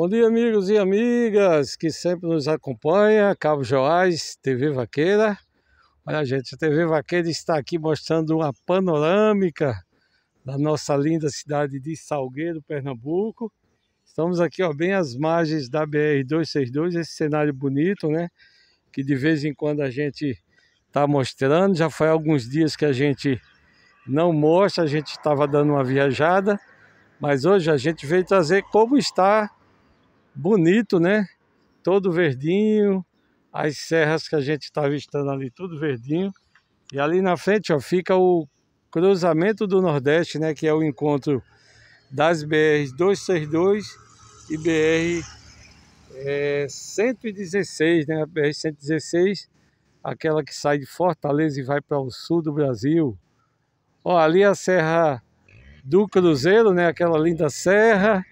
Bom dia, amigos e amigas que sempre nos acompanha, Cabo Joás, TV Vaqueira. Olha, gente, a TV Vaqueira está aqui mostrando uma panorâmica da nossa linda cidade de Salgueiro, Pernambuco. Estamos aqui, ó, bem às margens da BR-262, esse cenário bonito, né? Que de vez em quando a gente está mostrando. Já foi alguns dias que a gente não mostra, a gente estava dando uma viajada, mas hoje a gente veio trazer como está bonito, né? Todo verdinho, as serras que a gente está avistando ali, tudo verdinho. E ali na frente, ó, fica o cruzamento do Nordeste, né? Que é o encontro das BR 262 e BR é, 116, né? A BR 116, aquela que sai de Fortaleza e vai para o sul do Brasil. Ó, ali a Serra do Cruzeiro, né? Aquela linda serra.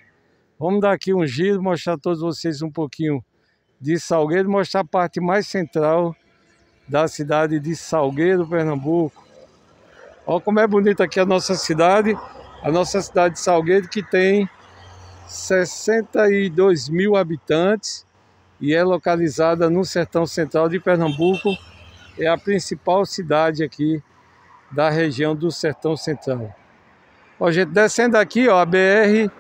Vamos dar aqui um giro, mostrar a todos vocês um pouquinho de Salgueiro, mostrar a parte mais central da cidade de Salgueiro, Pernambuco. Olha como é bonita aqui a nossa cidade, a nossa cidade de Salgueiro que tem 62 mil habitantes e é localizada no sertão central de Pernambuco. É a principal cidade aqui da região do sertão central. Ó, gente, descendo aqui, ó, a BR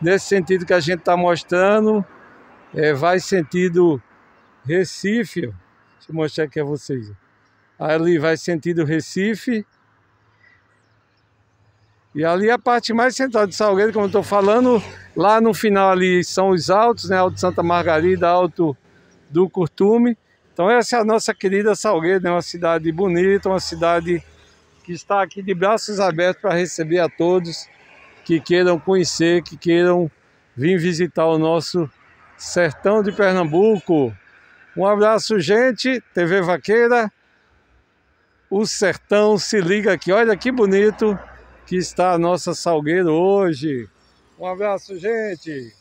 nesse sentido que a gente está mostrando, é, vai sentido Recife, deixa eu mostrar aqui a vocês, ali vai sentido Recife, e ali é a parte mais central de Salgueiro, como eu estou falando, lá no final ali são os altos, né? Alto Santa Margarida, Alto do Curtume. Então essa é a nossa querida Salgueiro, né? uma cidade bonita, uma cidade que está aqui de braços abertos para receber a todos que queiram conhecer, que queiram vir visitar o nosso sertão de Pernambuco. Um abraço, gente. TV Vaqueira. O sertão se liga aqui. Olha que bonito que está a nossa Salgueiro hoje. Um abraço, gente.